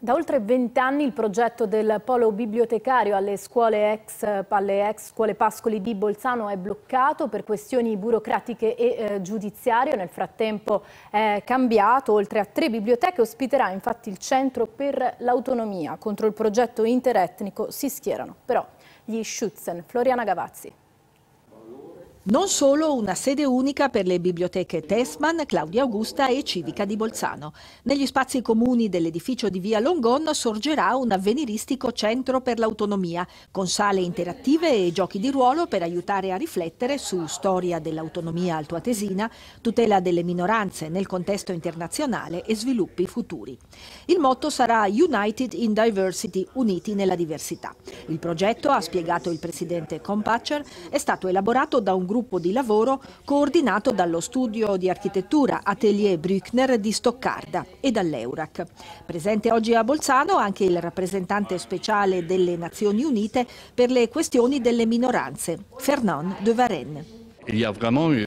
Da oltre vent'anni il progetto del polo bibliotecario alle scuole ex, alle ex scuole Pascoli di Bolzano è bloccato per questioni burocratiche e eh, giudiziarie. Nel frattempo è cambiato, oltre a tre biblioteche ospiterà infatti il Centro per l'Autonomia. Contro il progetto interetnico si schierano però gli Schützen. Floriana Gavazzi. Non solo una sede unica per le biblioteche Tessman, Claudia Augusta e Civica di Bolzano. Negli spazi comuni dell'edificio di via Longon sorgerà un avveniristico centro per l'autonomia, con sale interattive e giochi di ruolo per aiutare a riflettere su storia dell'autonomia altoatesina, tutela delle minoranze nel contesto internazionale e sviluppi futuri. Il motto sarà United in Diversity, uniti nella diversità. Il progetto, ha spiegato il presidente Compacher, è stato elaborato da un gruppo gruppo di lavoro coordinato dallo studio di architettura Atelier Brückner di Stoccarda e dall'Eurac. Presente oggi a Bolzano anche il rappresentante speciale delle Nazioni Unite per le questioni delle minoranze, Fernand de Varenne.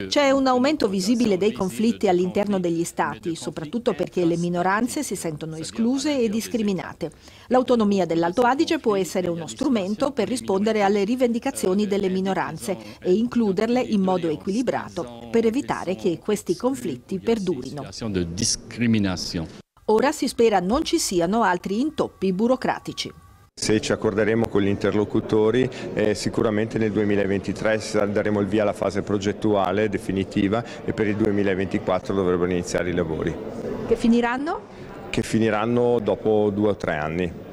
C'è un aumento visibile dei conflitti all'interno degli Stati, soprattutto perché le minoranze si sentono escluse e discriminate. L'autonomia dell'Alto Adige può essere uno strumento per rispondere alle rivendicazioni delle minoranze e includerle in modo equilibrato per evitare che questi conflitti perdurino. Ora si spera non ci siano altri intoppi burocratici. Se ci accorderemo con gli interlocutori eh, sicuramente nel 2023 daremo il via alla fase progettuale definitiva e per il 2024 dovrebbero iniziare i lavori. Che finiranno? Che finiranno dopo due o tre anni.